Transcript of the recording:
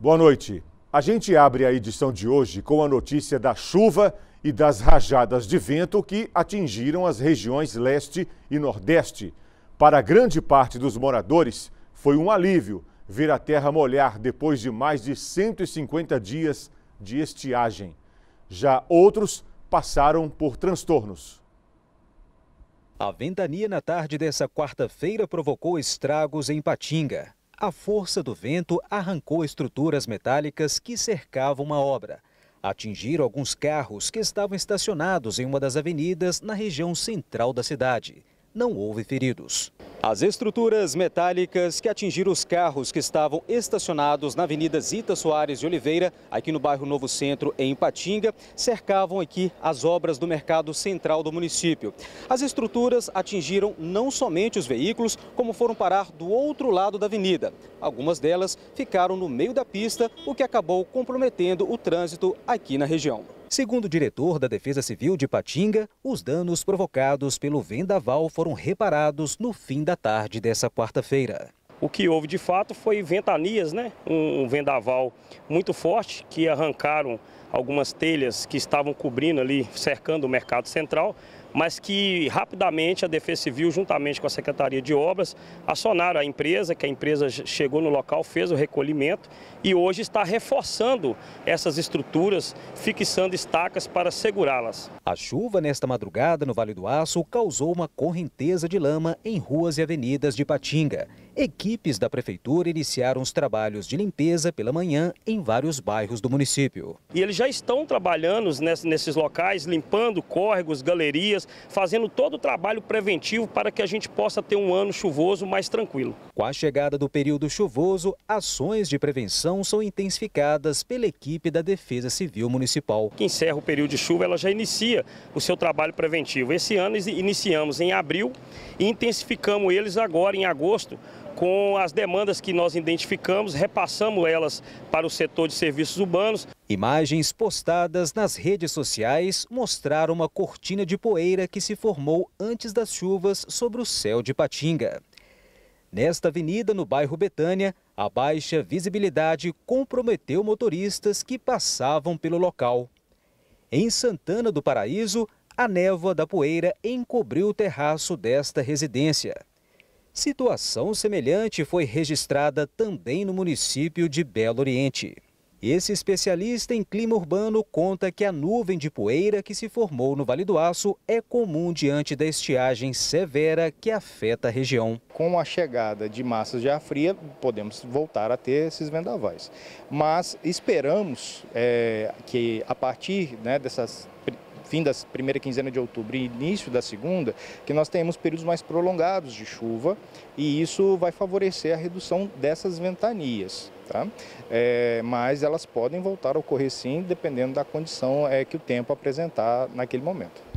Boa noite. A gente abre a edição de hoje com a notícia da chuva e das rajadas de vento que atingiram as regiões leste e nordeste. Para grande parte dos moradores, foi um alívio ver a terra molhar depois de mais de 150 dias de estiagem. Já outros passaram por transtornos. A ventania na tarde dessa quarta-feira provocou estragos em Patinga. A força do vento arrancou estruturas metálicas que cercavam a obra. Atingiram alguns carros que estavam estacionados em uma das avenidas na região central da cidade não houve feridos. As estruturas metálicas que atingiram os carros que estavam estacionados na Avenida Zita Soares de Oliveira, aqui no bairro Novo Centro, em Patinga, cercavam aqui as obras do mercado central do município. As estruturas atingiram não somente os veículos, como foram parar do outro lado da avenida. Algumas delas ficaram no meio da pista, o que acabou comprometendo o trânsito aqui na região. Segundo o diretor da Defesa Civil de Patinga, os danos provocados pelo vendaval foram reparados no fim da tarde dessa quarta-feira. O que houve de fato foi ventanias, né? um vendaval muito forte que arrancaram algumas telhas que estavam cobrindo ali, cercando o mercado central, mas que rapidamente a Defesa Civil, juntamente com a Secretaria de Obras, acionaram a empresa, que a empresa chegou no local, fez o recolhimento e hoje está reforçando essas estruturas, fixando estacas para segurá-las. A chuva nesta madrugada no Vale do Aço causou uma correnteza de lama em ruas e avenidas de Patinga. Equipes da prefeitura iniciaram os trabalhos de limpeza pela manhã em vários bairros do município. E eles já estão trabalhando nesses locais, limpando córregos, galerias, fazendo todo o trabalho preventivo para que a gente possa ter um ano chuvoso mais tranquilo. Com a chegada do período chuvoso, ações de prevenção são intensificadas pela equipe da Defesa Civil Municipal. Que encerra o período de chuva, ela já inicia o seu trabalho preventivo. Esse ano iniciamos em abril e intensificamos eles agora em agosto com as demandas que nós identificamos, repassamos elas para o setor de serviços urbanos. Imagens postadas nas redes sociais mostraram uma cortina de poeira que se formou antes das chuvas sobre o céu de Patinga. Nesta avenida, no bairro Betânia, a baixa visibilidade comprometeu motoristas que passavam pelo local. Em Santana do Paraíso, a névoa da poeira encobriu o terraço desta residência. Situação semelhante foi registrada também no município de Belo Oriente. Esse especialista em clima urbano conta que a nuvem de poeira que se formou no Vale do Aço é comum diante da estiagem severa que afeta a região. Com a chegada de massas de ar fria, podemos voltar a ter esses vendavais. Mas esperamos é, que a partir né, dessas fim da primeira quinzena de outubro e início da segunda, que nós tenhamos períodos mais prolongados de chuva e isso vai favorecer a redução dessas ventanias. Tá? É, mas elas podem voltar a ocorrer sim, dependendo da condição é, que o tempo apresentar naquele momento.